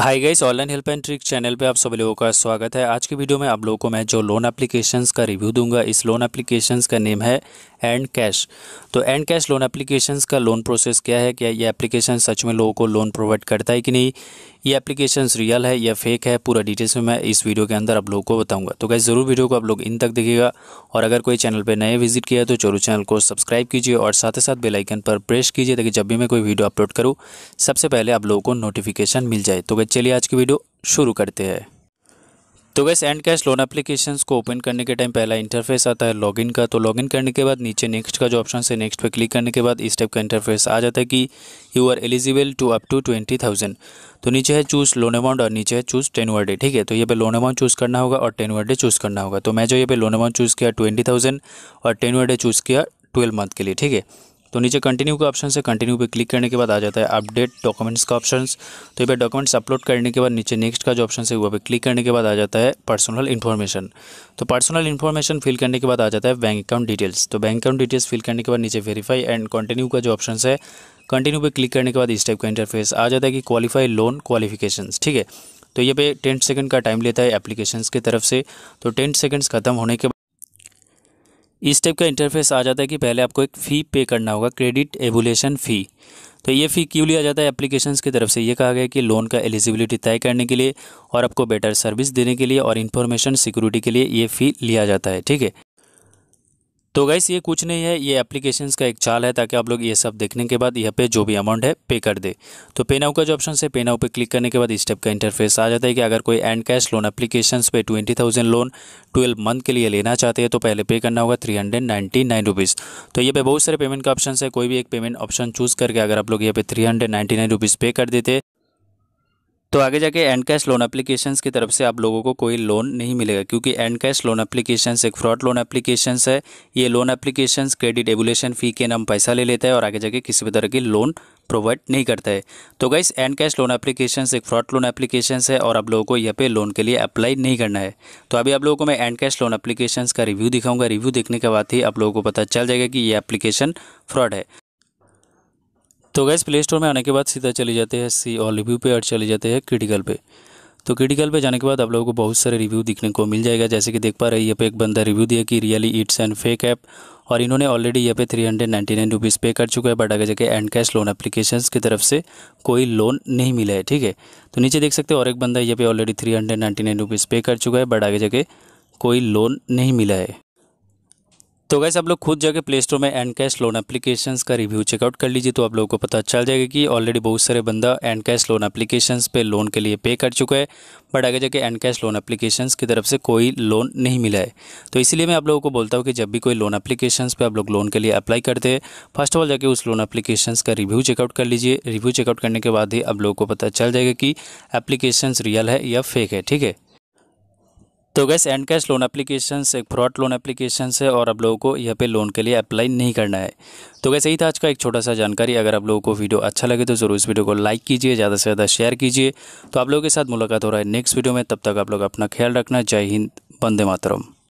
hi guys online help and trick channel पे आप सभी लोगों का स्वागत है आज की वीडियो में आप लोगों को मैं जो लोन एप्लीकेशंस का रिव्यू दूंगा इस लोन एप्लीकेशंस का नेम है एंड कैश तो एंड कैश लोन एप्लीकेशन का लोन प्रोसेस क्या है क्या ये एप्लीकेशन सच में लोगों को लोन प्रोवाइड करता है कि नहीं ये एप्लीकेशन रियल है या फेक है पूरा डिटेल्स में मैं इस वीडियो के अंदर आप लोगों को बताऊंगा तो कैसे ज़रूर वीडियो को आप लोग इन तक देखेगा और अगर कोई चैनल पर नए विजिट किया तो जरूर चैनल को सब्सक्राइब कीजिए और साथ ही साथ बेलाइकन पर प्रेस कीजिए ताकि जब भी मैं कोई वीडियो अपलोड करूँ सबसे पहले आप लोगों को नोटिफिकेशन मिल जाए तो कैसे चलिए आज की वीडियो शुरू करते हैं तो वैसे एंड कैश लोन एप्लीकेशन को ओपन करने के टाइम पहला इंटरफेस आता है लॉगिन का तो लॉगिन करने के बाद नीचे नेक्स्ट का जो ऑप्शन है नेक्स्ट पे क्लिक करने के बाद इस टाइप का इंटरफेस आ जाता है कि you are eligible to up to twenty thousand तो नीचे है चूज़ लोन अमाउंट और नीचे है चूज़ टेन वर डे ठीक है तो ये पे लोन अमाउंट चूज़ करना होगा और टेन वर डे चूज़ करना होगा तो मैं जो ये पे लोन अमाउंट चूज़ किया ट्वेंटी थाउजेंड और टेन वर डे चूज़ किया ट्वेल्व मंथ के लिए ठीक है तो नीचे कंटिन्यू का ऑप्शन है कंटिन्यू पे क्लिक करने के बाद आ जाता है अपडेट डॉक्यूमेंट्स का ऑप्शन तो ये डॉक्यूमेंट्स अपलोड करने के बाद नीचे नेक्स्ट का जो ऑप्शन है वहाँ पे क्लिक करने के बाद आ जाता है पर्सनल इन्फॉर्मेशन तो पर्सनल इन्फॉर्मेशन फिल करने के बाद आ जाता है बैंक अकाउंट डिटेल्स तो बैंक अकाउंट डिटेल्स फिल करने के बाद नीचे वेरीफाई एंड कंटिन्यू का जो ऑप्शन है कंटिन्यू पे क्लिक करने के बाद इस टाइप का इंटरफेस आ जाता है कि क्वालिफाई लोन क्वालिफिकेशन ठीक है तो ये पे टेन सेकंड का टाइम लेता है एप्लीकेशंस की तरफ से तो टेन सेकंड्स खत्म होने के इस टाइप का इंटरफेस आ जाता है कि पहले आपको एक फ़ी पे करना होगा क्रेडिट एबुलेशन फ़ी तो ये फ़ी क्यों लिया जाता है एप्लीकेशंस की तरफ से ये कहा गया कि लोन का एलिजिबिलिटी तय करने के लिए और आपको बेटर सर्विस देने के लिए और इन्फॉर्मेशन सिक्योरिटी के लिए ये फ़ी लिया जाता है ठीक है तो गैस ये कुछ नहीं है ये एप्लीकेशन का एक चाल है ताकि आप लोग ये सब देखने के बाद यहाँ पे जो भी अमाउंट है पे कर दे तो पे नाउ का जो ऑप्शन है पे नाउ पे क्लिक करने के बाद इस स्टेप का इंटरफेस आ जाता है कि अगर कोई एंड कैश लोन एप्लीकेशन पे twenty thousand loan twelve month के लिए लेना चाहते हैं तो पहले पे करना होगा three hundred ninety nine rupees तो ये पे बहुत सारे पेमेंट का ऑप्शन है कोई भी एक पेमेंट ऑप्शन चूज़ करके अगर आप लोग यहाँ पे three hundred ninety nine rupees pay कर देते तो आगे जाके एंड कैश लोन एप्लीकेशंस की तरफ से आप लोगों को कोई लोन नहीं मिलेगा क्योंकि एंड कैश लोन एप्लीकेशंस एक फ्रॉड लोन एप्लीकेशंस है ये loan applications credit regulation fee के नाम पैसा ले लेता है और आगे जाके किसी भी तरह की लोन प्रोवाइड नहीं करता है तो guys and cash loan application एक फ्रॉड लोन एप्लीकेशन है और आप लोगों को यहाँ पे लोन के लिए अप्लाई नहीं करना है तो अभी आप लोगों को मैं एंड कैश लोन एप्लीकेशन का रिव्यू दिखाऊंगा रिव्यू देखने के बाद ही आप लोगों को पता चल जाएगा कि ये एप्लीकेशन फ्रॉड है तो गैस प्ले स्टोर में आने के बाद सीधा चले जाते हैं सी और रिव्यू पे और चले जाते हैं क्रिटिकल पे तो क्रिटिकल पे जाने के बाद आप लोगों को बहुत सारे रिव्यू दिखने को मिल जाएगा जैसे कि देख पा रहे हैं यहाँ पे एक बंदा रिव्यू दिया कि really it's and fake app और इन्होंने ऑलरेडी यहाँ पे three hundred nine rupees pay कर चुका है बट आगे जाके एंड कैश लोन एप्लीकेशन की तरफ से कोई लोन नहीं मिला है ठीक है तो नीचे देख सकते और एक बंदा यहाँ पे already three hundred ninety nine rupees pay कर चुका है बट आगे जाके कोई लोन नहीं मिला है तो वैसे आप लोग खुद जाके प्ले स्टोर में एंड कैश लोन एप्लीकेशन का रिव्यू चेकआउट कर लीजिए तो आप लोगों को पता चल जाएगा कि ऑलरेडी बहुत सारे बंदा एंड कैश लोन एप्लीकेशन पे लोन के लिए पे कर चुका है बट आगे जाके एंड कैश लोन एप्लीकेशन की तरफ से कोई लोन नहीं मिला है तो इसीलिए मैं आप लोगों को बोलता हूँ कि जब भी कोई लोन एप्लीकेशन पर आप लोग लोन के लिए अप्लाई करते हैं फर्स्ट ऑफ ऑल जाके उस लोन एप्लीकेशन का रिव्यू चेकआउट कर लीजिए रिव्यू चेकआउट करने के बाद ही आप लोगों को पता चल जाएगा कि एप्लीकेशन रियल है या फेक है ठीक है तो guys and cash loan application एक फ्रॉड लोन एप्लीकेशन है और आप लोगों को यहाँ पे लोन के लिए अप्लाई नहीं करना है तो गैस यही था आज का एक छोटा सा जानकारी अगर आप लोगों को वीडियो अच्छा लगे तो जरूर इस वीडियो को लाइक कीजिए ज़्यादा से ज़्यादा शेयर कीजिए तो आप लोगों के साथ मुलाकात हो रहा है नेक्स्ट वीडियो में तब तक आप लोग अपना ख्याल रखना जय हिंद बंदे मातरम